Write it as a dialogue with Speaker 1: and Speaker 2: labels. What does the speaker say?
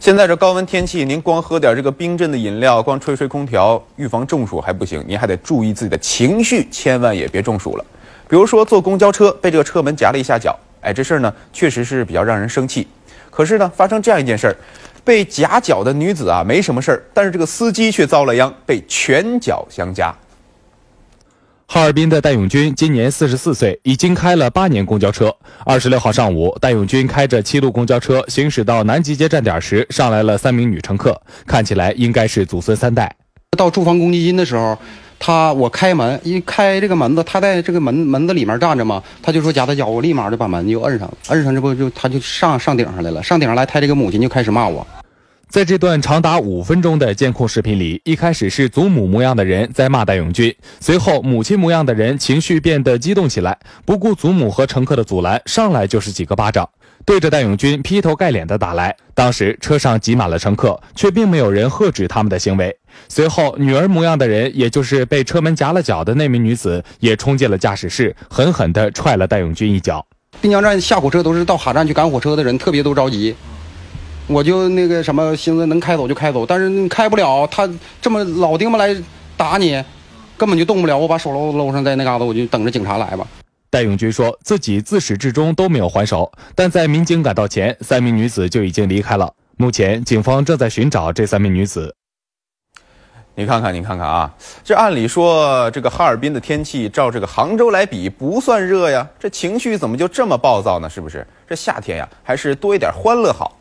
Speaker 1: 现在这高温天气，您光喝点这个冰镇的饮料，光吹吹空调，预防中暑还不行，您还得注意自己的情绪，千万也别中暑了。比如说坐公交车被这个车门夹了一下脚，哎，这事儿呢确实是比较让人生气。可是呢，发生这样一件事儿，被夹脚的女子啊没什么事儿，但是这个司机却遭了殃，被拳
Speaker 2: 脚相加。哈尔滨的戴永军今年四十四岁，已经开了八年公交车。二十六号上午，戴永军开着七路公交车行驶到南极街站点时，上来了三名女乘客，看起来应该是祖孙三代。到住房公积金的
Speaker 3: 时候，他我开门一开这个门子，他在这个门门子里面站着嘛，他就说夹他脚，我立马就把门就摁上了，摁上这不就他就上上顶上来了，上顶上来他这个母亲就开始
Speaker 2: 骂我。在这段长达五分钟的监控视频里，一开始是祖母模样的人在骂戴永军，随后母亲模样的人情绪变得激动起来，不顾祖母和乘客的阻拦，上来就是几个巴掌，对着戴永军劈头盖脸的打来。当时车上挤满了乘客，却并没有人喝止他们的行为。随后，女儿模样的人，也就是被车门夹了脚的那名女子，也冲进了驾驶室，狠狠地踹了戴永军一脚。滨江站下火车都是到哈站去赶火车的人，特别都着急。我
Speaker 3: 就那个什么寻思，能开走就开走，但是开不了，他这么老丁不来打你，根本就动不了。我把手搂搂上，在那嘎子我就等着警察来吧。
Speaker 2: 戴永军说自己自始至终都没有还手，但在民警赶到前，三名女子就已经离开了。目前警方正在寻找这三名女子。
Speaker 1: 你看看，你看看啊，这按理说这个哈尔滨的天气照这个杭州来比不算热呀，这情绪怎么就这么暴躁呢？是不是？这夏天呀，还是多一点欢乐好。